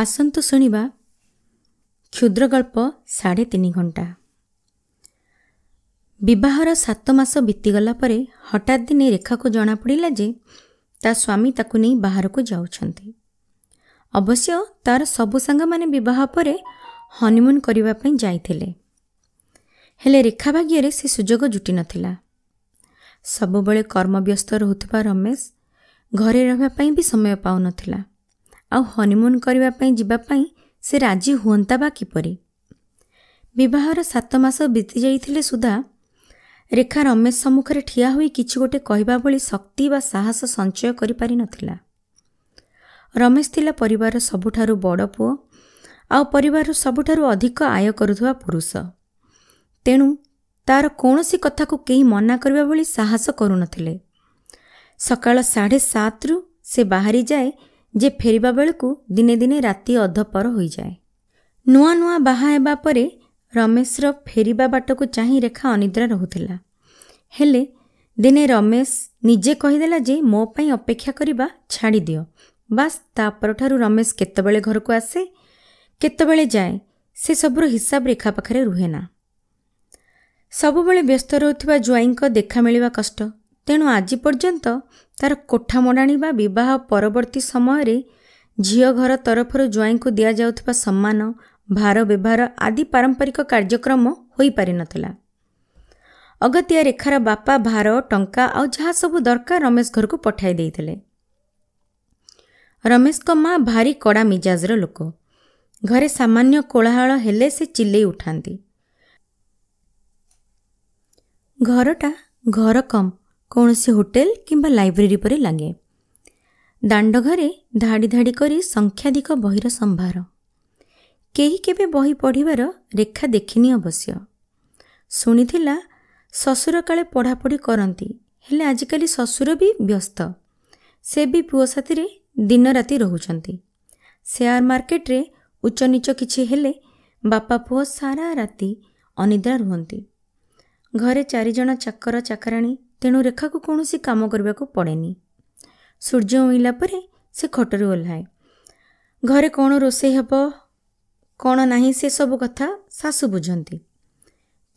ଆସନ୍ତୁ ଶୁଣିବା କ୍ଷୁଦ୍ର ଗଳ୍ପ ସାଢ଼େ ତିନି ଘଣ୍ଟା ବିବାହର ସାତ ମାସ ବିତିଗଲା ପରେ ହଠାତ୍ ଦିନେ ରେଖାକୁ ଜଣାପଡ଼ିଲା ଯେ ତା ସ୍ୱାମୀ ତାକୁ ନେଇ ବାହାରକୁ ଯାଉଛନ୍ତି ଅବଶ୍ୟ ତାର ସବୁ ସାଙ୍ଗମାନେ ବିବାହ ପରେ ହନିମୁନ୍ କରିବା ପାଇଁ ଯାଇଥିଲେ ହେଲେ ରେଖା ଭାଗ୍ୟରେ ସେ ସୁଯୋଗ ଜୁଟି ନଥିଲା ସବୁବେଳେ କର୍ମବ୍ୟସ୍ତ ରହୁଥିବା ରମେଶ ଘରେ ରହିବା ପାଇଁ ବି ସମୟ ପାଉନଥିଲା ଆଉ ହନିମୁନ୍ କରିବା ପାଇଁ ଯିବା ପାଇଁ ସେ ରାଜି ହୁଅନ୍ତା ବା କିପରି ବିବାହର ସାତ ମାସ ଯାଇଥିଲେ ସୁଦ୍ଧା ରେଖା ରମେଶ ସମ୍ମୁଖରେ ଠିଆ ହୋଇ କିଛି ଗୋଟେ କହିବା ଭଳି ଶକ୍ତି ବା ସାହସ ସଞ୍ଚୟ କରିପାରିନଥିଲା ରମେଶ ଥିଲା ପରିବାରର ସବୁଠାରୁ ବଡ଼ ପୁଅ ଆଉ ପରିବାରର ସବୁଠାରୁ ଅଧିକ ଆୟ କରୁଥିବା ପୁରୁଷ ତେଣୁ ତା'ର କୌଣସି କଥାକୁ କେହି ମନା କରିବା ଭଳି ସାହସ କରୁନଥିଲେ ସକାଳ ସାଢ଼େ ସାତରୁ ସେ ବାହାରିଯାଏ ଯେ ଫେରିବା ବେଳକୁ ଦିନେ ଦିନେ ରାତି ଅଧପର ହୋଇଯାଏ ନୂଆ ନୂଆ ବାହା ହେବା ପରେ ରମେଶର ଫେରିବା ବାଟକୁ ଚାହିଁ ରେଖା ଅନିଦ୍ରା ରହୁଥିଲା ହେଲେ ଦିନେ ରମେଶ ନିଜେ କହିଦେଲା ଯେ ମୋ ପାଇଁ ଅପେକ୍ଷା କରିବା ଛାଡ଼ିଦିଅ ବାସ୍ ତା ପରଠାରୁ ରମେଶ କେତେବେଳେ ଘରକୁ ଆସେ କେତେବେଳେ ଯାଏ ସେସବୁର ହିସାବ ରେଖା ପାଖରେ ରୁହେନା ସବୁବେଳେ ବ୍ୟସ୍ତ ରହୁଥିବା ଜୁଆଇଙ୍କ ଦେଖା ମିଳିବା କଷ୍ଟ ତେଣୁ ଆଜି ପର୍ଯ୍ୟନ୍ତ ତାର କୋଠା ମଡ଼ାଣି ବା ବିବାହ ପରବର୍ତ୍ତୀ ସମୟରେ ଝିଅ ଘର ତରଫରୁ ଜ୍ୱାଇଁଙ୍କୁ ଦିଆଯାଉଥିବା ସମ୍ମାନ ଭାର ବ୍ୟବହାର ଆଦି ପାରମ୍ପରିକ କାର୍ଯ୍ୟକ୍ରମ ହୋଇପାରିନଥିଲା ଅଗତିଆ ରେଖାର ବାପା ଭାର ଟଙ୍କା ଆଉ ଯାହା ସବୁ ଦରକାର ରମେଶ ଘରକୁ ପଠାଇ ଦେଇଥିଲେ ରମେଶଙ୍କ ମା ଭାରି କଡ଼ା ମିଜାଜର ଲୋକ ଘରେ ସାମାନ୍ୟ କୋଳାହଳ ହେଲେ ସେ ଚିଲେଇ ଉଠାନ୍ତି ଘରଟା ଘର କମ୍ କୌଣସି ହୋଟେଲ କିମ୍ବା ଲାଇବ୍ରେରୀ ପରି ଲାଗେ ଦାଣ୍ଡଘରେ ଧାଡ଼ି ଧାଡ଼ି କରି ସଂଖ୍ୟାଧିକ ବହିର ସମ୍ଭାର କେହି କେବେ ବହି ପଢ଼ିବାର ରେଖା ଦେଖିନି ଅବଶ୍ୟ ଶୁଣିଥିଲା ଶ୍ୱଶୁର କାଳେ ପଢ଼ାପଢ଼ି କରନ୍ତି ହେଲେ ଆଜିକାଲି ଶ୍ୱଶୁର ବି ବ୍ୟସ୍ତ ସେ ବି ପୁଅ ସାଥିରେ ଦିନ ରାତି ରହୁଛନ୍ତି ସେୟାର ମାର୍କେଟରେ ଉଚ୍ଚନୀଚ କିଛି ହେଲେ ବାପା ପୁଅ ସାରା ରାତି ଅନିଦ୍ରା ରୁହନ୍ତି ଘରେ ଚାରିଜଣ ଚାକର ଚାକରାଣୀ ତେଣୁ ରେଖାକୁ କୌଣସି କାମ କରିବାକୁ ପଡ଼େନି ସୂର୍ଯ୍ୟ ଉଇଁଲା ପରେ ସେ ଖଟରୁ ଓହ୍ଲାଏ ଘରେ କ'ଣ ରୋଷେଇ ହେବ କ'ଣ ନାହିଁ ସେସବୁ କଥା ଶାଶୁ ବୁଝନ୍ତି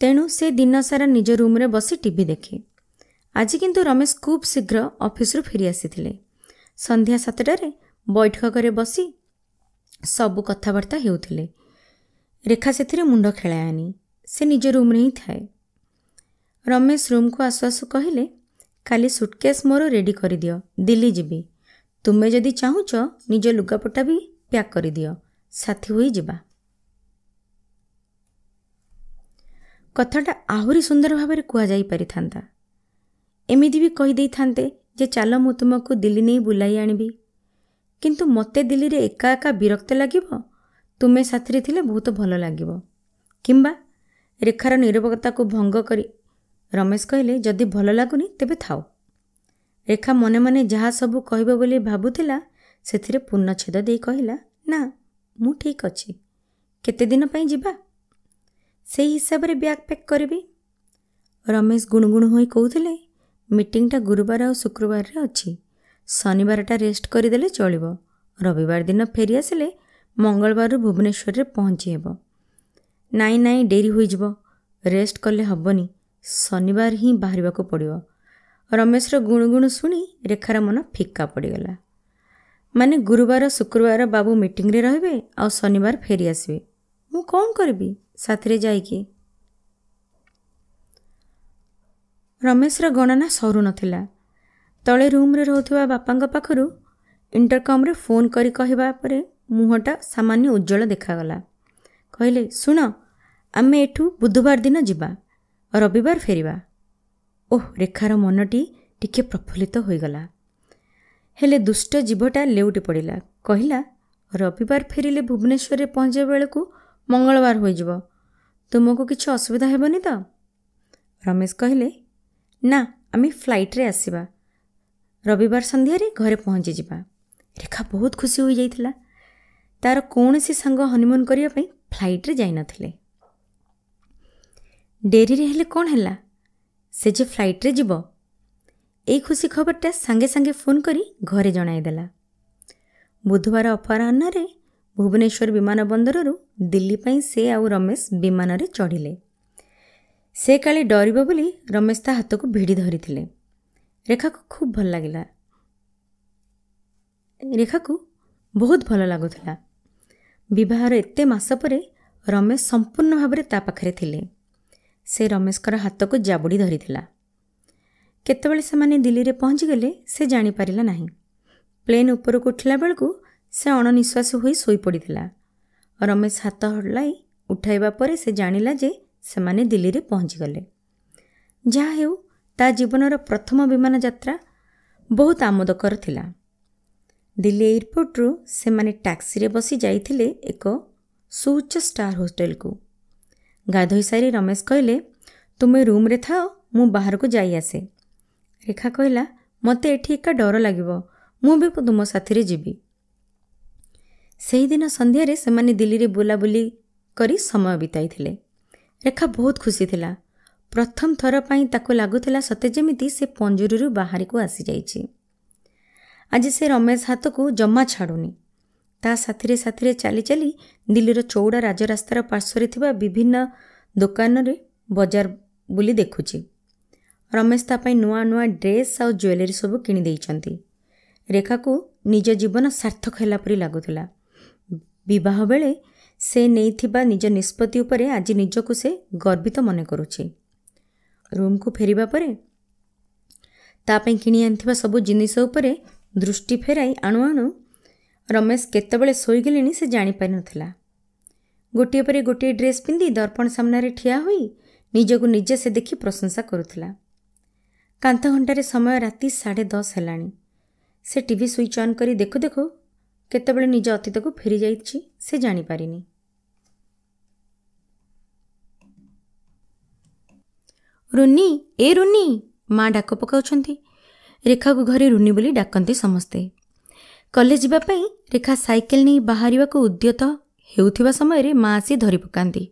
ତେଣୁ ସେ ଦିନ ସାରା ନିଜ ରୁମ୍ରେ ବସି ଟିଭି ଦେଖେ ଆଜି କିନ୍ତୁ ରମେଶ ଖୁବ୍ ଶୀଘ୍ର ଅଫିସରୁ ଫେରି ଆସିଥିଲେ ସନ୍ଧ୍ୟା ସାତଟାରେ ବୈଠକରେ ବସି ସବୁ କଥାବାର୍ତ୍ତା ହେଉଥିଲେ ରେଖା ସେଥିରେ ମୁଣ୍ଡ ଖେଳାଏନି ସେ ନିଜ ରୁମ୍ରେ ହିଁ ଥାଏ ରମେଶ ରୁମ୍କୁ ଆସୁ ଆସୁ କହିଲେ କାଲି ସୁଟକେସ୍ ମୋର ରେଡ଼ି କରିଦିଅ ଦିଲ୍ଲୀ ଯିବି ତୁମେ ଯଦି ଚାହୁଁଛ ନିଜ ଲୁଗାପଟା ବି ପ୍ୟାକ୍ କରିଦିଅ ସାଥୀ ହୋଇଯିବା କଥାଟା ଆହୁରି ସୁନ୍ଦର ଭାବରେ କୁହାଯାଇପାରିଥାନ୍ତା ଏମିତି ବି କହିଦେଇଥାନ୍ତେ ଯେ ଚାଲ ମୁଁ ତୁମକୁ ଦିଲ୍ଲୀ ନେଇ ବୁଲାଇ ଆଣିବି କିନ୍ତୁ ମୋତେ ଦିଲ୍ଲୀରେ ଏକା ଏକା ବିରକ୍ତ ଲାଗିବ ତୁମେ ସାଥିରେ ଥିଲେ ବହୁତ ଭଲ ଲାଗିବ କିମ୍ବା ରେଖାର ନିରବକତାକୁ ଭଙ୍ଗ କରି ରମେଶ କହିଲେ ଯଦି ଭଲ ଲାଗୁନି ତେବେ ଥାଉ ରେଖା ମନେ ମନେ ଯାହା ସବୁ କହିବ ବୋଲି ଭାବୁଥିଲା ସେଥିରେ ପୂର୍ଣ୍ଣଚ୍ଛେଦ ଦେଇ କହିଲା ନା ମୁଁ ଠିକ୍ ଅଛି କେତେଦିନ ପାଇଁ ଯିବା ସେହି ହିସାବରେ ବ୍ୟାଗ୍ ପ୍ୟାକ୍ କରିବି ରମେଶ ଗୁଣୁଗୁଣୁ ହୋଇ କହୁଥିଲେ ମିଟିଂଟା ଗୁରୁବାର ଆଉ ଶୁକ୍ରବାରରେ ଅଛି ଶନିବାରଟା ରେଷ୍ଟ କରିଦେଲେ ଚଳିବ ରବିବାର ଦିନ ଫେରିଆସିଲେ ମଙ୍ଗଳବାରରୁ ଭୁବନେଶ୍ୱରରେ ପହଞ୍ଚି ହେବ ନାଇଁ ନାଇଁ ଡେରି ହୋଇଯିବ ରେଷ୍ଟ କଲେ ହେବନି ଶନିବାର ହିଁ ବାହାରିବାକୁ ପଡ଼ିବ ରମେଶର ଗୁଣୁ ଗୁଣୁ ଶୁଣି ରେଖାର ମନ ଫିକା ପଡ଼ିଗଲା ମାନେ ଗୁରୁବାର ଶୁକ୍ରବାର ବାବୁ ମିଟିଂରେ ରହିବେ ଆଉ ଶନିବାର ଫେରି ଆସିବେ ମୁଁ କ'ଣ କରିବି ସାଥିରେ ଯାଇକି ରମେଶର ଗଣନା ସରୁ ନଥିଲା ତଳେ ରୁମ୍ରେ ରହୁଥିବା ବାପାଙ୍କ ପାଖରୁ ଇଣ୍ଟରକମ୍ରେ ଫୋନ୍ କରି କହିବା ପରେ ମୁହଁଟା ସାମାନ୍ୟ ଉଜ୍ଜଳ ଦେଖାଗଲା କହିଲେ ଶୁଣ ଆମେ ଏଠୁ ବୁଧବାର ଦିନ ଯିବା ରବିବାର ଫେରିବା ଓହ୍ ରେଖାର ମନଟି ଟିକିଏ ପ୍ରଫୁଲ୍ଲିତ ହୋଇଗଲା ହେଲେ ଦୁଷ୍ଟ ଜୀବଟା ଲେଉଟି ପଡ଼ିଲା କହିଲା ରବିବାର ଫେରିଲେ ଭୁବନେଶ୍ୱରରେ ପହଞ୍ଚିବା ବେଳକୁ ମଙ୍ଗଳବାର ହୋଇଯିବ ତୁମକୁ କିଛି ଅସୁବିଧା ହେବନି ତ ରମେଶ କହିଲେ ନା ଆମେ ଫ୍ଲାଇଟ୍ରେ ଆସିବା ରବିବାର ସନ୍ଧ୍ୟାରେ ଘରେ ପହଞ୍ଚିଯିବା ରେଖା ବହୁତ ଖୁସି ହୋଇଯାଇଥିଲା ତା'ର କୌଣସି ସାଙ୍ଗ ହନିମୁନ୍ କରିବା ପାଇଁ ଫ୍ଲାଇଟ୍ରେ ଯାଇନଥିଲେ ଡେରିରେ ହେଲେ କ'ଣ ହେଲା ସେ ଯେ ଫ୍ଲାଇଟ୍ରେ ଯିବ ଏଇ ଖୁସି ଖବରଟା ସାଙ୍ଗେ ସାଙ୍ଗେ ଫୋନ୍ କରି ଘରେ ଜଣାଇଦେଲା ବୁଧବାର ଅପରାହ୍ନରେ ଭୁବନେଶ୍ୱର ବିମାନ ବନ୍ଦରରୁ ଦିଲ୍ଲୀ ପାଇଁ ସେ ଆଉ ରମେଶ ବିମାନରେ ଚଢ଼ିଲେ ସେ କାଳେ ଡରିବ ବୋଲି ରମେଶ ତା ହାତକୁ ଭିଡ଼ି ଧରିଥିଲେ ରେଖାକୁ ଖୁବ୍ ଭଲ ଲାଗିଲା ରେଖାକୁ ବହୁତ ଭଲ ଲାଗୁଥିଲା ବିବାହର ଏତେ ମାସ ପରେ ରମେଶ ସମ୍ପୂର୍ଣ୍ଣ ଭାବରେ ତା ପାଖରେ ଥିଲେ ସେ ରମେଶଙ୍କର ହାତକୁ ଜାବୁଡ଼ି ଧରିଥିଲା କେତେବେଳେ ସେମାନେ ଦିଲ୍ଲୀରେ ପହଞ୍ଚିଗଲେ ସେ ଜାଣିପାରିଲା ନାହିଁ ପ୍ଲେନ୍ ଉପରକୁ ଉଠିଲା ବେଳକୁ ସେ ଅଣନିଶ୍ୱାସ ହୋଇ ଶୋଇପଡ଼ିଥିଲା ରମେଶ ହାତ ହଲାଇ ଉଠାଇବା ପରେ ସେ ଜାଣିଲା ଯେ ସେମାନେ ଦିଲ୍ଲୀରେ ପହଞ୍ଚିଗଲେ ଯାହା ହେଉ ତା ଜୀବନର ପ୍ରଥମ ବିମାନ ଯାତ୍ରା ବହୁତ ଆମୋଦକର ଥିଲା ଦିଲ୍ଲୀ ଏୟାରପୋର୍ଟରୁ ସେମାନେ ଟ୍ୟାକ୍ସିରେ ବସି ଯାଇଥିଲେ ଏକ ସୁଉଚ୍ଚ ଷ୍ଟାର ହୋଟେଲକୁ ଗାଧୋଇ ସାରି ରମେଶ କହିଲେ ତୁମେ ରୁମ୍ରେ ଥାଅ ମୁଁ ବାହାରକୁ ଯାଇ ଆସେ ରେଖା କହିଲା ମୋତେ ଏଠି ଏକା ଡର ଲାଗିବ ମୁଁ ବି ତୁମ ସାଥିରେ ଯିବି ସେହିଦିନ ସନ୍ଧ୍ୟାରେ ସେମାନେ ଦିଲ୍ଲୀରେ ବୁଲାବୁଲି କରି ସମୟ ବିତାଇଥିଲେ ରେଖା ବହୁତ ଖୁସି ଥିଲା ପ୍ରଥମ ଥର ପାଇଁ ତାକୁ ଲାଗୁଥିଲା ସତେ ଯେମିତି ସେ ପଞ୍ଜୁରୀରୁ ବାହାରକୁ ଆସିଯାଇଛି ଆଜି ସେ ରମେଶ ହାତକୁ ଜମା ଛାଡ଼ୁନି ତା ସାଥିରେ ସାଥିରେ ଚାଲି ଚାଲି ଦିଲ୍ଲୀର ଚଉଡ଼ା ରାଜରାସ୍ତାର ପାର୍ଶ୍ୱରେ ଥିବା ବିଭିନ୍ନ ଦୋକାନରେ ବଜାର ବୁଲି ଦେଖୁଛି ରମେଶ ତା ପାଇଁ ନୂଆ ନୂଆ ଡ୍ରେସ୍ ଆଉ ଜୁଏଲାରୀ ସବୁ କିଣିଦେଇଛନ୍ତି ରେଖାକୁ ନିଜ ଜୀବନ ସାର୍ଥକ ହେଲା ପରି ଲାଗୁଥିଲା ବିବାହ ବେଳେ ସେ ନେଇଥିବା ନିଜ ନିଷ୍ପତ୍ତି ଉପରେ ଆଜି ନିଜକୁ ସେ ଗର୍ବିତ ମନେ କରୁଛି ରୁମ୍କୁ ଫେରିବା ପରେ ତା ପାଇଁ କିଣି ଆଣିଥିବା ସବୁ ଜିନିଷ ଉପରେ ଦୃଷ୍ଟି ଫେରାଇ ଆଣୁ ଆଣୁ ରମେଶ କେତେବେଳେ ଶୋଇଗଲେଣି ସେ ଜାଣିପାରିନଥିଲା ଗୋଟିଏ ପରେ ଗୋଟିଏ ଡ୍ରେସ୍ ପିନ୍ଧି ଦର୍ପଣ ସାମ୍ନାରେ ଠିଆ ହୋଇ ନିଜକୁ ନିଜେ ସେ ଦେଖି ପ୍ରଶଂସା କରୁଥିଲା କାନ୍ଥ ଘଣ୍ଟାରେ ସମୟ ରାତି ସାଢ଼େ ଦଶ ହେଲାଣି ସେ ଟିଭି ସୁଇଚ୍ ଅନ୍ କରି ଦେଖୁ ଦେଖୁ କେତେବେଳେ ନିଜ ଅତୀତକୁ ଫେରିଯାଇଛି ସେ ଜାଣିପାରିନି ରୁନି ଏ ରୁନି ମା ଡାକ ପକାଉଛନ୍ତି ରେଖାକୁ ଘରେ ରୁନି ବୋଲି ଡାକନ୍ତି ସମସ୍ତେ କଲେଜ ଯିବା ପାଇଁ ରେଖା ସାଇକେଲ ନେଇ ବାହାରିବାକୁ ଉଦ୍ୟତ ହେଉଥିବା ସମୟରେ ମା ଆସି ଧରି ପକାନ୍ତି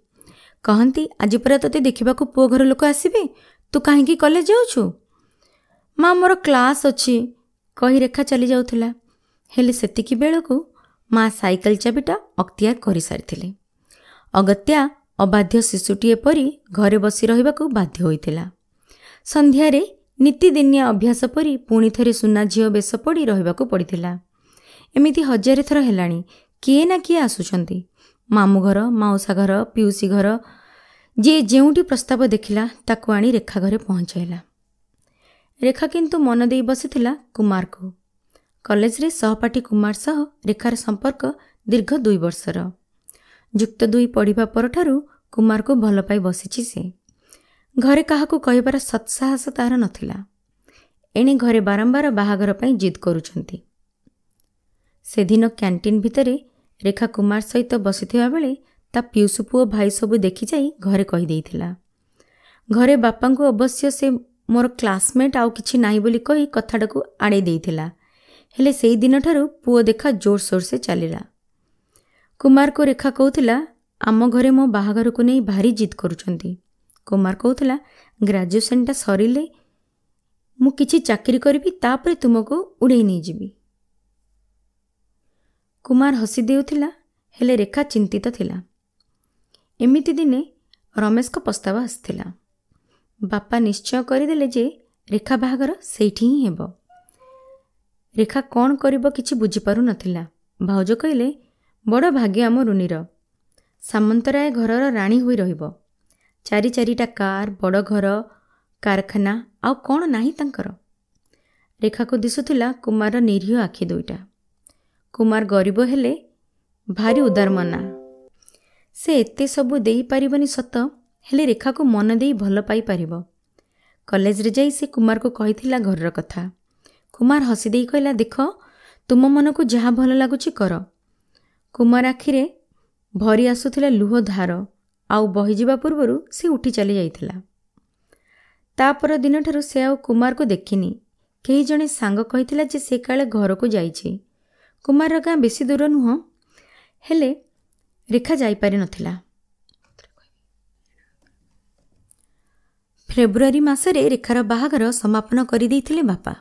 କହନ୍ତି ଆଜି ପରା ତୋତେ ଦେଖିବାକୁ ପୁଅ ଘର ଲୋକ ଆସିବେ ତୁ କାହିଁକି କଲେଜ ଯାଉଛୁ ମା ମୋର କ୍ଲାସ୍ ଅଛି କହି ରେଖା ଚାଲିଯାଉଥିଲା ହେଲେ ସେତିକି ବେଳକୁ ମା ସାଇକେଲ ଚାବିଟା ଅକ୍ତିଆର କରିସାରିଥିଲେ ଅଗତ୍ୟା ଅବାଧ୍ୟ ଶିଶୁଟିଏ ପରି ଘରେ ବସି ରହିବାକୁ ବାଧ୍ୟ ହୋଇଥିଲା ସନ୍ଧ୍ୟାରେ ନୀତିଦିନିଆ ଅଭ୍ୟାସ ପରି ପୁଣି ଥରେ ସୁନା ଝିଅ ବେଶ ପଡ଼ି ରହିବାକୁ ପଡ଼ିଥିଲା ଏମିତି ହଜାରେ ଥର ହେଲାଣି କିଏ ନା କିଏ ଆସୁଛନ୍ତି ମାମୁଁ ଘର ମାଉସା ଘର ପିଉସୀ ଘର ଯିଏ ଯେଉଁଠି ପ୍ରସ୍ତାବ ଦେଖିଲା ତାକୁ ଆଣି ରେଖା ଘରେ ପହଞ୍ଚାଇଲା ରେଖା କିନ୍ତୁ ମନ ଦେଇ ବସିଥିଲା କୁମାରକୁ କଲେଜରେ ସହପାଠୀ କୁମାର ସହ ରେଖାର ସମ୍ପର୍କ ଦୀର୍ଘ ଦୁଇ ବର୍ଷର ଯୁକ୍ତ ଦୁଇ ପଢ଼ିବା ପରଠାରୁ କୁମାରକୁ ଭଲ ପାଇ ବସିଛି ସେ ଘରେ କାହାକୁ କହିବାର ସତ୍ସାହସ ତାହାର ନଥିଲା ଏଣେ ଘରେ ବାରମ୍ବାର ବାହାଘର ପାଇଁ ଜିଦ୍ କରୁଛନ୍ତି ସେଦିନ କ୍ୟାଣ୍ଟିନ୍ ଭିତରେ ରେଖା କୁମାର ସହିତ ବସିଥିବା ବେଳେ ତା ପିଉସୁ ପୁଅ ଭାଇ ସବୁ ଦେଖିଯାଇ ଘରେ କହିଦେଇଥିଲା ଘରେ ବାପାଙ୍କୁ ଅବଶ୍ୟ ସେ ମୋର କ୍ଲାସମେଟ୍ ଆଉ କିଛି ନାହିଁ ବୋଲି କହି କଥାଟାକୁ ଆଡ଼େଇ ଦେଇଥିଲା ହେଲେ ସେହିଦିନଠାରୁ ପୁଅ ଦେଖା ଜୋରସୋରସେ ଚାଲିଲା କୁମାରକୁ ରେଖା କହୁଥିଲା ଆମ ଘରେ ମୋ ବାହାଘରକୁ ନେଇ ଭାରି ଜିଦ୍ କରୁଛନ୍ତି କୁମାର କହୁଥିଲା ଗ୍ରାଜୁଏସନ୍ଟା ସରିଲେ ମୁଁ କିଛି ଚାକିରି କରିବି ତାପରେ ତୁମକୁ ଉଡ଼େଇ ନେଇଯିବି କୁମାର ହସି ଦେଉଥିଲା ହେଲେ ରେଖା ଚିନ୍ତିତ ଥିଲା ଏମିତି ଦିନେ ରମେଶଙ୍କ ପ୍ରସ୍ତାବ ଆସିଥିଲା ବାପା ନିଶ୍ଚୟ କରିଦେଲେ ଯେ ରେଖା ବାହାଘର ସେଇଠି ହିଁ ହେବ ରେଖା କ'ଣ କରିବ କିଛି ବୁଝିପାରୁନଥିଲା ଭାଉଜ କହିଲେ ବଡ଼ ଭାଗ୍ୟ ଆମ ରୁନିର ସାମନ୍ତରାୟ ଘରର ରାଣୀ ହୋଇ ରହିବ ଚାରି ଚାରିଟା କାର୍ ବଡ଼ ଘର କାରଖାନା ଆଉ କ'ଣ ନାହିଁ ତାଙ୍କର ରେଖାକୁ ଦିଶୁଥିଲା କୁମାରର ନିରୀହ ଆଖି ଦୁଇଟା କୁମାର ଗରିବ ହେଲେ ଭାରି ଉଦାର ମନା ସେ ଏତେ ସବୁ ଦେଇପାରିବନି ସତ ହେଲେ ରେଖାକୁ ମନ ଦେଇ ଭଲ ପାଇପାରିବ କଲେଜରେ ଯାଇ ସେ କୁମାରକୁ କହିଥିଲା ଘରର କଥା କୁମାର ହସି ଦେଇ କହିଲା ଦେଖ ତୁମ ମନକୁ ଯାହା ଭଲ ଲାଗୁଛି କର କୁମାର ଆଖିରେ ଭରି ଆସୁଥିଲା ଲୁହ ଧାର ଆଉ ବହିଯିବା ପୂର୍ବରୁ ସେ ଉଠି ଚାଲିଯାଇଥିଲା ତା ପର ଦିନଠାରୁ ସେ ଆଉ କୁମାରକୁ ଦେଖିନି କେହି ଜଣେ ସାଙ୍ଗ କହିଥିଲା ଯେ ସେ କାଳେ ଘରକୁ ଯାଇଛି କୁମାରର ଗାଁ ବେଶୀ ଦୂର ନୁହଁ ହେଲେ ରେଖା ଯାଇପାରିନଥିଲା ଫେବୃଆରୀ ମାସରେ ରେଖାର ବାହାଘର ସମାପନ କରିଦେଇଥିଲେ ବାପା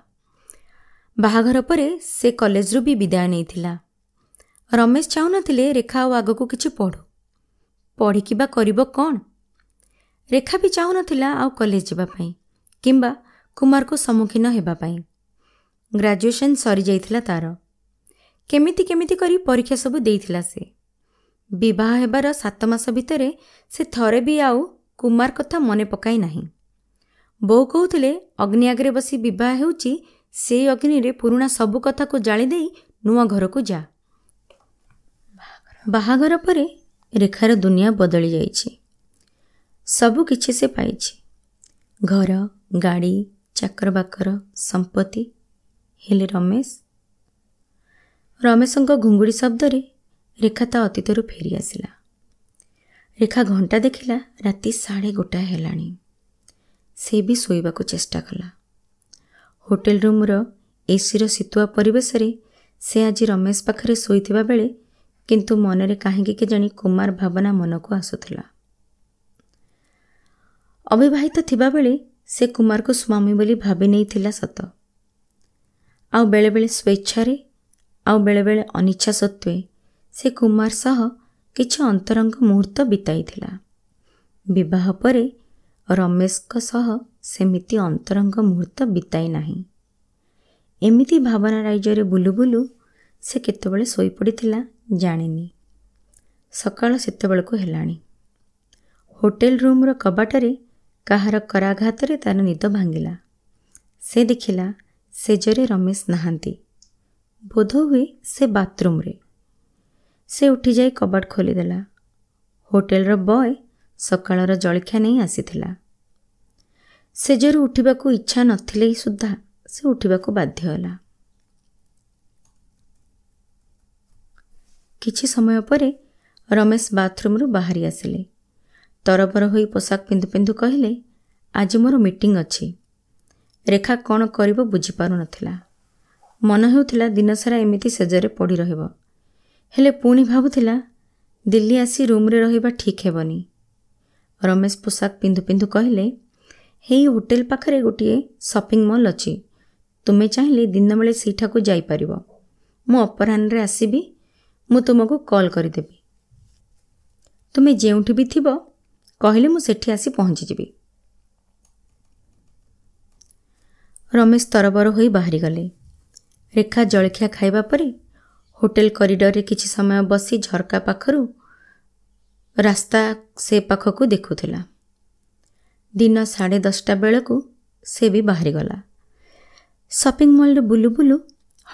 ବାହାଘର ପରେ ସେ କଲେଜରୁ ବି ବିଦାୟ ନେଇଥିଲା ରମେଶ ଚାହୁଁନଥିଲେ ରେଖା ଆଉ ଆଗକୁ କିଛି ପଢ଼ୁ ପଢ଼ିକି ବା କରିବ କ'ଣ ରେଖା ବି ଚାହୁଁନଥିଲା ଆଉ କଲେଜ ଯିବା ପାଇଁ କିମ୍ବା କୁମାରକୁ ସମ୍ମୁଖୀନ ହେବା ପାଇଁ ଗ୍ରାଜୁଏସନ୍ ସରିଯାଇଥିଲା ତା'ର କେମିତି କେମିତି କରି ପରୀକ୍ଷା ସବୁ ଦେଇଥିଲା ସେ ବିବାହ ହେବାର ସାତ ମାସ ଭିତରେ ସେ ଥରେ ବି ଆଉ କୁମାର କଥା ମନେ ପକାଇ ନାହିଁ ବୋଉ କହୁଥିଲେ ଅଗ୍ନି ଆଗରେ ବସି ବିବାହ ହେଉଛି ସେଇ ଅଗ୍ନିରେ ପୁରୁଣା ସବୁ କଥାକୁ ଜାଳିଦେଇ ନୂଆ ଘରକୁ ଯା ବାହାଘର ପରେ ରେଖାର ଦୁନିଆ ବଦଳି ଯାଇଛି ସବୁ କିଛି ସେ ପାଇଛି ଘର ଗାଡ଼ି ଚାକର ବାକର ସମ୍ପତ୍ତି ହେଲେ ରମେଶ ରମେଶଙ୍କ ଘୁଙ୍ଗୁଡ଼ି ଶବ୍ଦରେ ରେଖା ତା ଅତୀତରୁ ଫେରିଆସିଲା ରେଖା ଘଣ୍ଟା ଦେଖିଲା ରାତି ସାଢ଼େ ଗୋଟାଏ ହେଲାଣି ସେ ବି ଶୋଇବାକୁ ଚେଷ୍ଟା କଲା ହୋଟେଲ ରୁମ୍ର ଏସିର ଶୀତୁଆ ପରିବେଶରେ ସେ ଆଜି ରମେଶ ପାଖରେ ଶୋଇଥିବା ବେଳେ କିନ୍ତୁ ମନରେ କାହିଁକି କେଜାଣି କୁମାର ଭାବନା ମନକୁ ଆସୁଥିଲା ଅବିବାହିତ ଥିବାବେଳେ ସେ କୁମାରକୁ ସ୍ୱାମୀ ବୋଲି ଭାବି ନେଇଥିଲା ସତ ଆଉ ବେଳେବେଳେ ସ୍ୱେଚ୍ଛାରେ ଆଉ ବେଳେବେଳେ ଅନିଚ୍ଛା ସତ୍ତ୍ୱେ ସେ କୁମାର ସହ କିଛି ଅନ୍ତରଙ୍ଗ ମୁହୂର୍ତ୍ତ ବିତାଇଥିଲା ବିବାହ ପରେ ରମେଶଙ୍କ ସହ ସେମିତି ଅନ୍ତରଙ୍ଗ ମୁହୂର୍ତ୍ତ ବିତାଇ ନାହିଁ ଏମିତି ଭାବନା ରାଜ୍ୟରେ ବୁଲୁ ବୁଲୁ ସେ କେତେବେଳେ ଶୋଇପଡ଼ିଥିଲା ଜାଣିନି ସକାଳ ସେତେବେଳକୁ ହେଲାଣି ହୋଟେଲ ରୁମ୍ର କବାଟରେ କାହାର କରାଘାତରେ ତା'ର ନିଦ ଭାଙ୍ଗିଲା ସେ ଦେଖିଲା ସେଜରେ ରମେଶ ନାହାନ୍ତି ବୋଧ ହୁଏ ସେ ବାଥରୁମ୍ରେ ସେ ଉଠିଯାଇ କବାଟ ଖୋଲିଦେଲା ହୋଟେଲର ବୟ ସକାଳର ଜଳଖିଆ ନେଇ ଆସିଥିଲା ସେଜରୁ ଉଠିବାକୁ ଇଚ୍ଛା ନଥିଲେ ସୁଦ୍ଧା ସେ ଉଠିବାକୁ ବାଧ୍ୟ ହେଲା କିଛି ସମୟ ପରେ ରମେଶ ବାଥରୁମ୍ରୁ ବାହାରି ଆସିଲେ ତରବର ହୋଇ ପୋଷାକ ପିନ୍ଧୁ ପିନ୍ଧୁ କହିଲେ ଆଜି ମୋର ମିଟିଂ ଅଛି ରେଖା କ'ଣ କରିବ ବୁଝିପାରୁନଥିଲା ମନ ହେଉଥିଲା ଦିନସାରା ଏମିତି ଶେଜରେ ପଡ଼ି ରହିବ ହେଲେ ପୁଣି ଭାବୁଥିଲା ଦିଲ୍ଲୀ ଆସି ରୁମ୍ରେ ରହିବା ଠିକ୍ ହେବନି ରମେଶ ପୋଷାକ ପିନ୍ଧୁ ପିନ୍ଧୁ କହିଲେ ଏହି ହୋଟେଲ ପାଖରେ ଗୋଟିଏ ସପିଂ ମଲ୍ ଅଛି ତୁମେ ଚାହିଁଲେ ଦିନବେଳେ ସେଇଠାକୁ ଯାଇପାରିବ ମୁଁ ଅପରାହ୍ନରେ ଆସିବି ମୁଁ ତୁମକୁ କଲ୍ କରିଦେବି ତୁମେ ଯେଉଁଠି ବି ଥିବ କହିଲେ ମୁଁ ସେଠି ଆସି ପହଞ୍ଚିଯିବି ରମେଶ ତରବର ହୋଇ ବାହାରିଗଲେ ରେଖା ଜଳଖିଆ ଖାଇବା ପରେ ହୋଟେଲ କରିଡରରେ କିଛି ସମୟ ବସି ଝରକା ପାଖରୁ ରାସ୍ତା ସେ ପାଖକୁ ଦେଖୁଥିଲା ଦିନ ସାଢ଼େ ଦଶଟା ବେଳକୁ ସେ ବି ବାହାରିଗଲା ସପିଂ ମଲ୍ରେ ବୁଲୁ ବୁଲୁ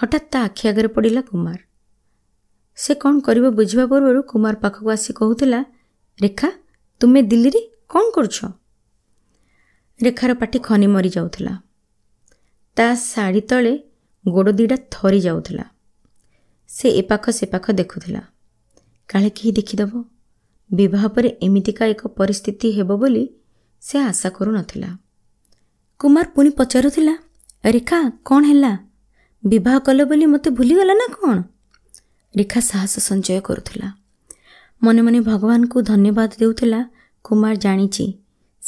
ହଠାତ୍ ତା ଆଖି ଆଗରେ ପଡ଼ିଲା କୁମାର ସେ କ'ଣ କରିବ ବୁଝିବା ପୂର୍ବରୁ କୁମାର ପାଖକୁ ଆସି କହୁଥିଲା ରେଖା ତୁମେ ଦିଲ୍ଲୀରେ କ'ଣ କରୁଛ ରେଖାର ପାଟି ଖନି ମରିଯାଉଥିଲା ତା ଶାଢ଼ୀ ତଳେ ଗୋଡ଼ ଦୁଇଟା ଥରି ଯାଉଥିଲା ସେ ଏପାଖ ସେପାଖ ଦେଖୁଥିଲା କାଳେ କେହି ଦେଖିଦେବ ବିବାହ ପରେ ଏମିତିକା ଏକ ପରିସ୍ଥିତି ହେବ ବୋଲି ସେ ଆଶା କରୁନଥିଲା କୁମାର ପୁଣି ପଚାରୁଥିଲା ରେଖା କ'ଣ ହେଲା ବିବାହ କଲେ ବୋଲି ମୋତେ ଭୁଲିଗଲା ନା କ'ଣ ରେଖା ସାହସ ସଞ୍ଚୟ କରୁଥିଲା ମନେ ମନେ ଭଗବାନଙ୍କୁ ଧନ୍ୟବାଦ ଦେଉଥିଲା କୁମାର ଜାଣିଛି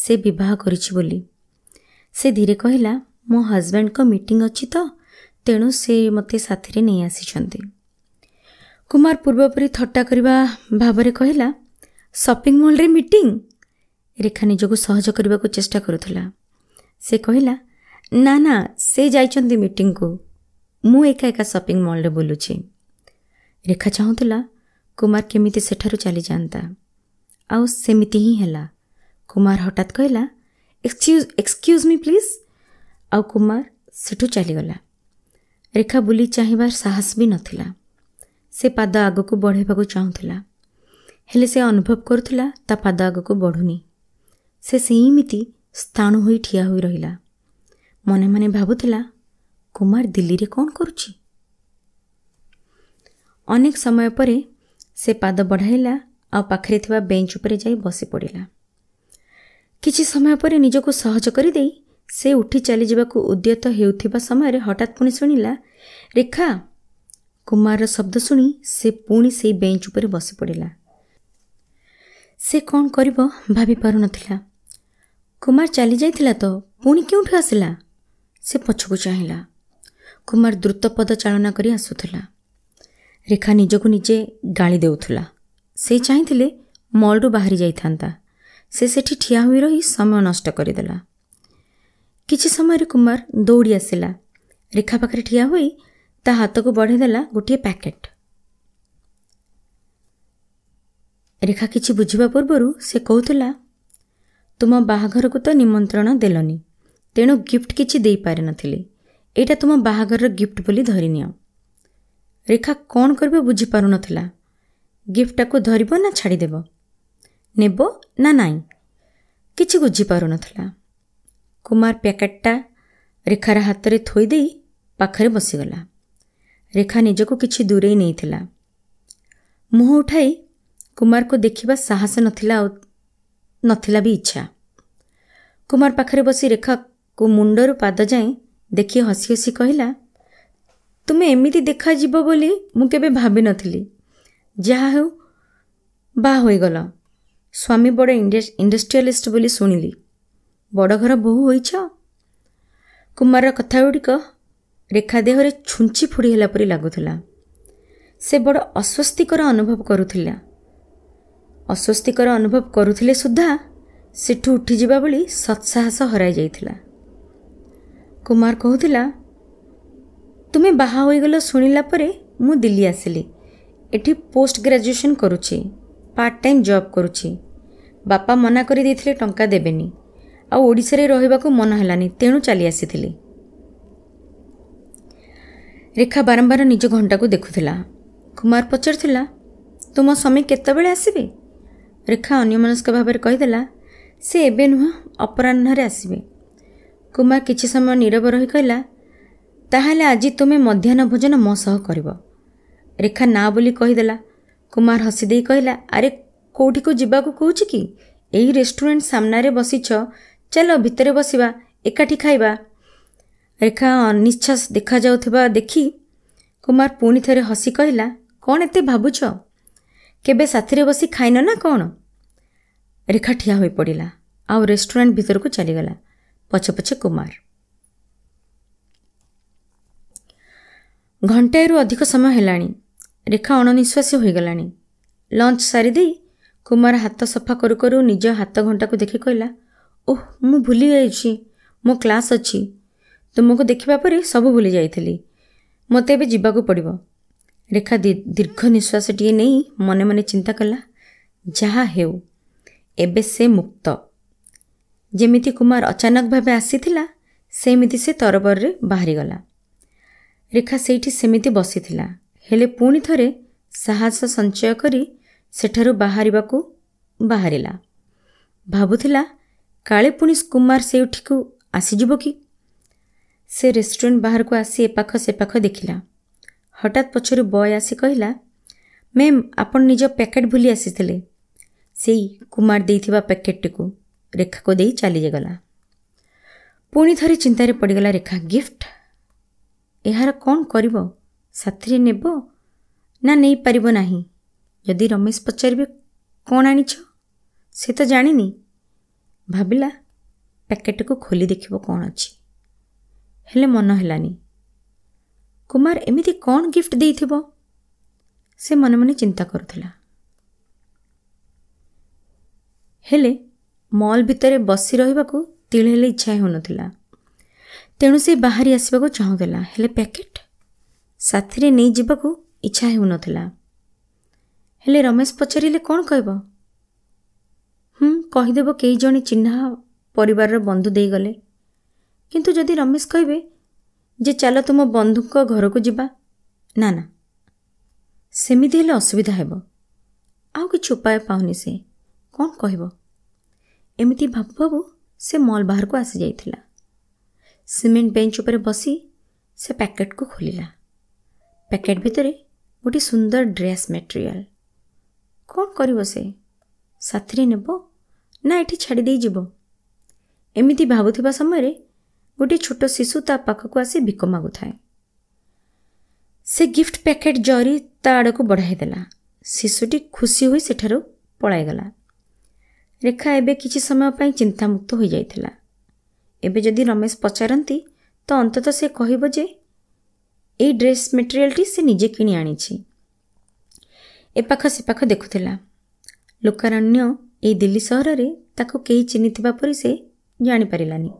ସେ ବିବାହ କରିଛି ବୋଲି ସେ ଧୀରେ କହିଲା ମୋ ହଜବେଣ୍ଡଙ୍କ ମିଟିଂ ଅଛି ତ ତେଣୁ ସେ ମୋତେ ସାଥିରେ ନେଇ ଆସିଛନ୍ତି କୁମାର ପୂର୍ବପରି ଥଟ୍ଟା କରିବା ଭାବରେ କହିଲା ସପିଂ ମଲ୍ରେ ମିଟିଂ ରେଖା ନିଜକୁ ସହଜ କରିବାକୁ ଚେଷ୍ଟା କରୁଥିଲା ସେ କହିଲା ନା ନା ସେ ଯାଇଛନ୍ତି ମିଟିଂକୁ ମୁଁ ଏକା ଏକା ସପିଂ ମଲ୍ରେ ବୁଲୁଛି ରେଖା ଚାହୁଁଥିଲା କୁମାର କେମିତି ସେଠାରୁ ଚାଲିଯାଆନ୍ତା ଆଉ ସେମିତି ହିଁ ହେଲା କୁମାର ହଠାତ୍ କହିଲା ଏକ୍ସକ୍ୟୁଜ୍ ଏକ୍ସକ୍ୟୁଜ୍ ମି ପ୍ଲିଜ୍ ଆଉ କୁମାର ସେଠୁ ଚାଲିଗଲା ରେଖା ବୁଲି ଚାହିଁବାର ସାହସ ବି ନଥିଲା ସେ ପାଦ ଆଗକୁ ବଢ଼ାଇବାକୁ ଚାହୁଁଥିଲା ହେଲେ ସେ ଅନୁଭବ କରୁଥିଲା ତା ପାଦ ଆଗକୁ ବଢ଼ୁନି ସେ ସେମିତି ସ୍ଥାଣୁ ହୋଇ ଠିଆ ହୋଇ ରହିଲା ମନେ ମନେ ଭାବୁଥିଲା କୁମାର ଦିଲ୍ଲୀରେ କ'ଣ କରୁଛି ଅନେକ ସମୟ ପରେ ସେ ପାଦ ବଢ଼ାଇଲା ଆଉ ପାଖରେ ଥିବା ବେଞ୍ଚ ଉପରେ ଯାଇ ବସି ପଡ଼ିଲା କିଛି ସମୟ ପରେ ନିଜକୁ ସହଜ କରିଦେଇ ସେ ଉଠି ଚାଲିଯିବାକୁ ଉଦ୍ୟତ ହେଉଥିବା ସମୟରେ ହଠାତ୍ ପୁଣି ଶୁଣିଲା ରେଖା କୁମାରର ଶବ୍ଦ ଶୁଣି ସେ ପୁଣି ସେଇ ବେଞ୍ଚ ଉପରେ ବସି ପଡ଼ିଲା ସେ କ'ଣ କରିବ ଭାବିପାରୁନଥିଲା କୁମାର ଚାଲି ଯାଇଥିଲା ତ ପୁଣି କେଉଁଠୁ ଆସିଲା ସେ ପଛକୁ ଚାହିଁଲା କୁମାର ଦ୍ରୁତ ପଦ ଚାଳନା କରି ଆସୁଥିଲା ରେଖା ନିଜକୁ ନିଜେ ଗାଳି ଦେଉଥିଲା ସେ ଚାହିଁଥିଲେ ମଲ୍ରୁ ବାହାରି ଯାଇଥାନ୍ତା ସେ ସେଠି ଠିଆ ହୋଇ ରହି ସମୟ ନଷ୍ଟ କରିଦେଲା କିଛି ସମୟରେ କୁମାର ଦୌଡ଼ି ଆସିଲା ରେଖା ପାଖରେ ଠିଆ ହୋଇ ତା ହାତକୁ ବଢ଼େଇଦେଲା ଗୋଟିଏ ପ୍ୟାକେଟ୍ ରେଖା କିଛି ବୁଝିବା ପୂର୍ବରୁ ସେ କହୁଥିଲା ତୁମ ବାହାଘରକୁ ତ ନିମନ୍ତ୍ରଣ ଦେଲନି ତେଣୁ ଗିଫ୍ଟ କିଛି ଦେଇପାରିନଥିଲି ଏଇଟା ତୁମ ବାହାଘରର ଗିଫ୍ଟ ବୋଲି ଧରିନିଅ ରେଖା କ'ଣ କରିବ ବୁଝିପାରୁନଥିଲା ଗିଫ୍ଟଟାକୁ ଧରିବ ନା ଛାଡ଼ିଦେବ ନେବ ନା ନାହିଁ କିଛି ବୁଝିପାରୁନଥିଲା କୁମାର ପ୍ୟାକେଟ୍ଟା ରେଖାର ହାତରେ ଥୋଇଦେଇ ପାଖରେ ବସିଗଲା ରେଖା ନିଜକୁ କିଛି ଦୂରେଇ ନେଇଥିଲା ମୁହଁ ଉଠାଇ କୁମାରକୁ ଦେଖିବା ସାହସ ନଥିଲା ଆଉ ନଥିଲା ବି ଇଚ୍ଛା କୁମାର ପାଖରେ ବସି ରେଖାକୁ ମୁଣ୍ଡରୁ ପାଦ ଯାଏଁ ଦେଖି ହସି ହସି କହିଲା ତୁମେ ଏମିତି ଦେଖାଯିବ ବୋଲି ମୁଁ କେବେ ଭାବିନଥିଲି ଯାହା ହେଉ ବା ହୋଇଗଲ ସ୍ୱାମୀ ବଡ଼ ଇଣ୍ଡଷ୍ଟ୍ରିଆଲିଷ୍ଟ ବୋଲି ଶୁଣିଲି ବଡ଼ ଘର ବୋହୂ ହୋଇଛ କୁମାରର କଥା ଗୁଡ଼ିକ ରେଖା ଦେହରେ ଛୁଞ୍ଚି ଫୋଡ଼ି ହେଲା ପରି ଲାଗୁଥିଲା ସେ ବଡ଼ ଅସ୍ୱସ୍ତିକର ଅନୁଭବ କରୁଥିଲା ଅସ୍ୱସ୍ତିକର ଅନୁଭବ କରୁଥିଲେ ସୁଦ୍ଧା ସେଠୁ ଉଠିଯିବା ଭଳି ସତ୍ସାହସ ହରାଇ ଯାଇଥିଲା କୁମାର କହୁଥିଲା ତୁମେ ବାହା ହୋଇଗଲ ଶୁଣିଲା ପରେ ମୁଁ ଦିଲ୍ଲୀ ଆସିଲି ଏଠି ପୋଷ୍ଟ ଗ୍ରାଜୁଏସନ୍ କରୁଛି ପାର୍ଟ ଟାଇମ୍ ଜବ୍ କରୁଛି ବାପା ମନା କରିଦେଇଥିଲେ ଟଙ୍କା ଦେବେନି ଆଉ ଓଡ଼ିଶାରେ ରହିବାକୁ ମନ ହେଲାନି ତେଣୁ ଚାଲି ଆସିଥିଲି ରେଖା ବାରମ୍ବାର ନିଜ ଘଣ୍ଟାକୁ ଦେଖୁଥିଲା କୁମାର ପଚାରୁଥିଲା ତୁମ ସ୍ୱାମୀ କେତେବେଳେ ଆସିବେ ରେଖା ଅନ୍ୟମନସ୍କ ଭାବରେ କହିଦେଲା ସେ ଏବେ ନୁହଁ ଅପରାହ୍ନରେ ଆସିବେ କୁମାର କିଛି ସମୟ ନୀରବ ରହି କହିଲା ତାହେଲେ ଆଜି ତୁମେ ମଧ୍ୟାହ୍ନ ଭୋଜନ ମୋ ସହ କରିବ ରେଖା ନା ବୋଲି କହିଦେଲା କୁମାର ହସି ଦେଇ କହିଲା ଆରେ କେଉଁଠିକୁ ଯିବାକୁ କହୁଛି କି ଏହି ରେଷ୍ଟୁରାଣ୍ଟ ସାମ୍ନାରେ ବସିଛ ଚାଲ ଭିତରେ ବସିବା ଏକାଠି ଖାଇବା ରେଖା ଅନିଚ୍ଛା ଦେଖାଯାଉଥିବା ଦେଖି କୁମାର ପୁଣି ଥରେ ହସି କହିଲା କ'ଣ ଏତେ ଭାବୁଛ କେବେ ସାଥିରେ ବସି ଖାଇନ ନା କ'ଣ ରେଖା ଠିଆ ହୋଇପଡ଼ିଲା ଆଉ ରେଷ୍ଟୁରାଣ୍ଟ ଭିତରକୁ ଚାଲିଗଲା ପଛେ ପଛେ କୁମାର ଘଣ୍ଟାଏରୁ ଅଧିକ ସମୟ ହେଲାଣି ରେଖା ଅଣନିଶ୍ୱାସୀ ହୋଇଗଲାଣି ଲଞ୍ଚ ସାରିଦେଇ କୁମାର ହାତ ସଫା କରୁ କରୁ ନିଜ ହାତ ଘଣ୍ଟାକୁ ଦେଖି କହିଲା ଓହ ମୁଁ ଭୁଲି ଯାଇଛି ମୋ କ୍ଲାସ୍ ଅଛି ତୁମକୁ ଦେଖିବା ପରେ ସବୁ ଭୁଲି ଯାଇଥିଲି ମୋତେ ଏବେ ଯିବାକୁ ପଡ଼ିବ ରେଖା ଦୀର୍ଘ ନିଶ୍ୱାସଟିଏ ନେଇ ମନେ ମନେ ଚିନ୍ତା କଲା ଯାହା ହେଉ ଏବେ ସେ ମୁକ୍ତ ଯେମିତି କୁମାର ଅଚାନକ ଭାବେ ଆସିଥିଲା ସେମିତି ସେ ତରବରରେ ବାହାରିଗଲା ରେଖା ସେଇଠି ସେମିତି ବସିଥିଲା ହେଲେ ପୁଣି ଥରେ ସାହସ ସଞ୍ଚୟ କରି ସେଠାରୁ ବାହାରିବାକୁ ବାହାରିଲା ଭାବୁଥିଲା କାଳେ ପୁଣି କୁମାର ସେଇଠିକୁ ଆସିଯିବ କି ସେ ରେଷ୍ଟୁରାଣ୍ଟ ବାହାରକୁ ଆସି ଏପାଖ ପାଖ ଦେଖିଲା ହଠାତ୍ ପଛରୁ ବୟ ଆସି କହିଲା ମ୍ୟାମ୍ ଆପଣ ନିଜ ପ୍ୟାକେଟ୍ ଭୁଲି ଆସିଥିଲେ ସେଇ କୁମାର ଦେଇଥିବା ପ୍ୟାକେଟ୍ଟିକୁ ରେଖାକୁ ଦେଇ ଚାଲିଯାଇଗଲା ପୁଣି ଥରେ ଚିନ୍ତାରେ ପଡ଼ିଗଲା ରେଖା ଗିଫ୍ଟ ଏହାର କ'ଣ କରିବ ସାଥିରେ ନେବ ନା ନେଇପାରିବ ନାହିଁ ଯଦି ରମେଶ ପଚାରିବେ କ'ଣ ଆଣିଛ ସେ ତ ଜାଣିନି ଭାବିଲା ପ୍ୟାକେଟକୁ ଖୋଲି ଦେଖିବ କ'ଣ ଅଛି ହେଲେ ମନ ହେଲାନି କୁମାର ଏମିତି କ'ଣ ଗିଫ୍ଟ ଦେଇଥିବ ସେ ମନେ ମନେ ଚିନ୍ତା କରୁଥିଲା ହେଲେ ମଲ୍ ଭିତରେ ବସି ରହିବାକୁ ତିଳେ ହେଲେ ଇଚ୍ଛା ହେଉନଥିଲା ତେଣୁ ସେ ବାହାରି ଆସିବାକୁ ଚାହୁଁଥିଲା ହେଲେ ପ୍ୟାକେଟ୍ ସାଥିରେ ନେଇଯିବାକୁ ଇଚ୍ଛା ହେଉନଥିଲା ହେଲେ ରମେଶ ପଚାରିଲେ କ'ଣ କହିବ ହୁଁ କହିଦେବ କେହି ଜଣେ ଚିହ୍ନା ପରିବାରର ବନ୍ଧୁ ଦେଇଗଲେ କିନ୍ତୁ ଯଦି ରମେଶ କହିବେ ଯେ ଚାଲ ତୁମ ବନ୍ଧୁଙ୍କ ଘରକୁ ଯିବା ନା ନା ସେମିତି ହେଲେ ଅସୁବିଧା ହେବ ଆଉ କିଛି ଉପାୟ ପାଉନି ସେ କ'ଣ କହିବ ଏମିତି ଭାବୁ ଭାବୁ ସେ ମଲ୍ ବାହାରକୁ ଆସିଯାଇଥିଲା ସିମେଣ୍ଟ ବେଞ୍ଚ ଉପରେ ବସି ସେ ପ୍ୟାକେଟକୁ ଖୋଲିଲା ପ୍ୟାକେଟ୍ ଭିତରେ ଗୋଟିଏ ସୁନ୍ଦର ଡ୍ରେସ୍ ମେଟେରିଆଲ କ'ଣ କରିବ ସେ ସାଥିରେ ନେବ ନା ଏଠି ଛାଡ଼ି ଦେଇଯିବ ଏମିତି ଭାବୁଥିବା ସମୟରେ ଗୋଟିଏ ଛୋଟ ଶିଶୁ ତା ପାଖକୁ ଆସି ଭିକ ମାଗୁଥାଏ ସେ ଗିଫ୍ଟ ପ୍ୟାକେଟ୍ ଜରି ତା ଆଡ଼କୁ ବଢ଼ାଇ ଦେଲା ଶିଶୁଟି ଖୁସି ହୋଇ ସେଠାରୁ ପଳାଇଗଲା ରେଖା ଏବେ କିଛି ସମୟ ପାଇଁ ଚିନ୍ତାମୁକ୍ତ ହୋଇଯାଇଥିଲା ଏବେ ଯଦି ରମେଶ ପଚାରନ୍ତି ତ ଅନ୍ତତଃ ସେ କହିବ ଯେ ଏଇ ଡ୍ରେସ୍ ମେଟେରିଆଲ୍ଟି ସେ ନିଜେ କିଣି ଆଣିଛି ଏପାଖ ସେପାଖ ଦେଖୁଥିଲା ଲୋକାରଣ୍ୟ ଏହି ଦିଲ୍ଲୀ ସହରରେ ତାକୁ କେହି ଚିହ୍ନିଥିବା ପରି ସେ ଜାଣିପାରିଲାନି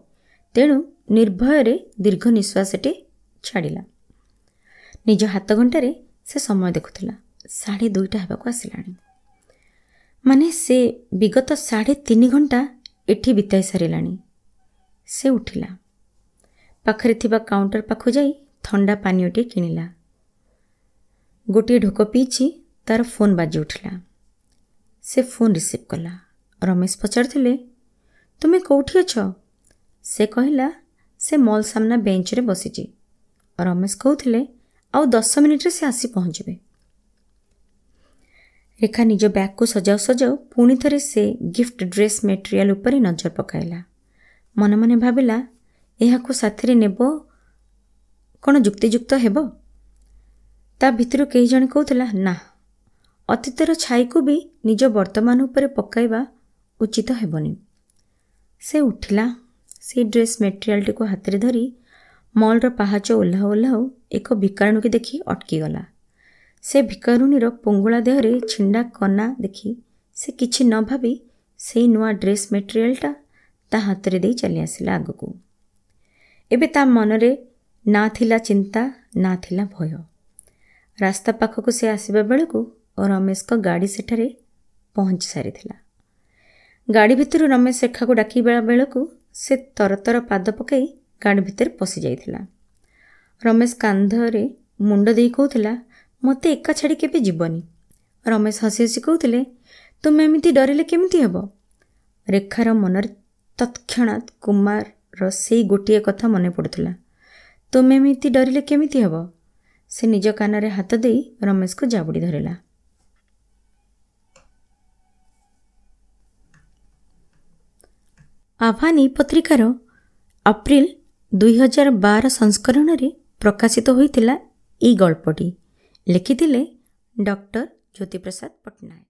ତେଣୁ ନିର୍ଭୟରେ ଦୀର୍ଘ ନିଶ୍ୱାସଟେ ଛାଡ଼ିଲା ନିଜ ହାତ ଘଣ୍ଟାରେ ସେ ସମୟ ଦେଖୁଥିଲା ସାଢ଼େ ଦୁଇଟା ହେବାକୁ ଆସିଲାଣି ମାନେ ସେ ବିଗତ ସାଢ଼େ ତିନି ଘଣ୍ଟା ଏଠି ବିତାଇ ସାରିଲାଣି ସେ ଉଠିଲା ପାଖରେ ଥିବା କାଉଣ୍ଟର ପାଖକୁ ଯାଇ ଥଣ୍ଡା ପାନୀୟଟିଏ କିଣିଲା ଗୋଟିଏ ଢୋକ ପିଇଛି ତା'ର ଫୋନ୍ ବାଜି ଉଠିଲା ସେ ଫୋନ୍ ରିସିଭ୍ କଲା ରମେଶ ପଚାରିଥିଲେ ତୁମେ କେଉଁଠି ଅଛ ସେ କହିଲା ସେ ମଲ୍ ସାମ୍ନା ବେଞ୍ଚରେ ବସିଛି ରମେଶ କହୁଥିଲେ ଆଉ ଦଶ ମିନିଟ୍ରେ ସେ ଆସି ପହଞ୍ଚିବେ ରେଖା ନିଜ ବ୍ୟାଗ୍କୁ ସଜାଉ ସଜାଉ ପୁଣି ଥରେ ସେ ଗିଫ୍ଟ ଡ୍ରେସ୍ ମେଟେରିଆଲ୍ ଉପରେ ନଜର ପକାଇଲା ମନେ ମନେ ଭାବିଲା ଏହାକୁ ସାଥିରେ ନେବ କ'ଣ ଯୁକ୍ତିଯୁକ୍ତ ହେବ ତା ଭିତରୁ କେହି ଜଣେ କହୁଥିଲା ନା ଅତୀତର ଛାଇକୁ ବି ନିଜ ବର୍ତ୍ତମାନ ଉପରେ ପକାଇବା ଉଚିତ ହେବନି ସେ ଉଠିଲା ସେ ଡ୍ରେସ୍ ମେଟେରିଆଲ୍ଟିକୁ ହାତରେ ଧରି ମଲ୍ର ପାହାଚ ଓହ୍ଲାଉ ଓହ୍ଲାଉ ଏକ ଭିକାରୁଣୀକୁ ଦେଖି ଅଟକିଗଲା ସେ ଭିକାରୁଣୀର ପୁଙ୍ଗୁଳା ଦେହରେ ଛିଣ୍ଡା କନା ଦେଖି ସେ କିଛି ନ ଭାବି ସେଇ ନୂଆ ଡ୍ରେସ୍ ମେଟେରିଆଲ୍ଟା ତା ହାତରେ ଦେଇ ଚାଲିଆସିଲା ଆଗକୁ ଏବେ ତା ମନରେ ନା ଥିଲା ଚିନ୍ତା ନା ଥିଲା ଭୟ ରାସ୍ତା ପାଖକୁ ସେ ଆସିବା ବେଳକୁ ଓ ରମେଶଙ୍କ ଗାଡ଼ି ସେଠାରେ ପହଞ୍ଚି ସାରିଥିଲା ଗାଡ଼ି ଭିତରୁ ରମେଶ ଶେଖାକୁ ଡାକିବା ବେଳକୁ ସେ ତରତର ପାଦ ପକାଇ ଗାଡ଼ି ଭିତରେ ପଶିଯାଇଥିଲା ରମେଶ କାନ୍ଧରେ ମୁଣ୍ଡ ଦେଇ କହୁଥିଲା ମୋତେ ଏକା ଛାଡ଼ି କେବେ ଯିବନି ରମେଶ ହସି ହସି କହୁଥିଲେ ତୁମେ ଏମିତି ଡରିଲେ କେମିତି ହେବ ରେଖାର ମନରେ ତତ୍କ୍ଷଣାତ୍ କୁମାରର ସେଇ ଗୋଟିଏ କଥା ମନେ ପଡ଼ୁଥିଲା ତୁମେ ଏମିତି ଡରିଲେ କେମିତି ହେବ ସେ ନିଜ କାନରେ ହାତ ଦେଇ ରମେଶକୁ ଜାବୁଡ଼ି ଧରିଲା ଆହ୍ୱାନୀ ପତ୍ରିକାର ଅପ୍ରିଲ ଦୁଇହଜାର ବାର ସଂସ୍କରଣରେ ପ୍ରକାଶିତ ହୋଇଥିଲା ଏଇ ଗଳ୍ପଟି ଲେଖିଥିଲେ ଡକ୍ଟର ଜ୍ୟୋତିପ୍ରସାଦ ପଟ୍ଟନାୟକ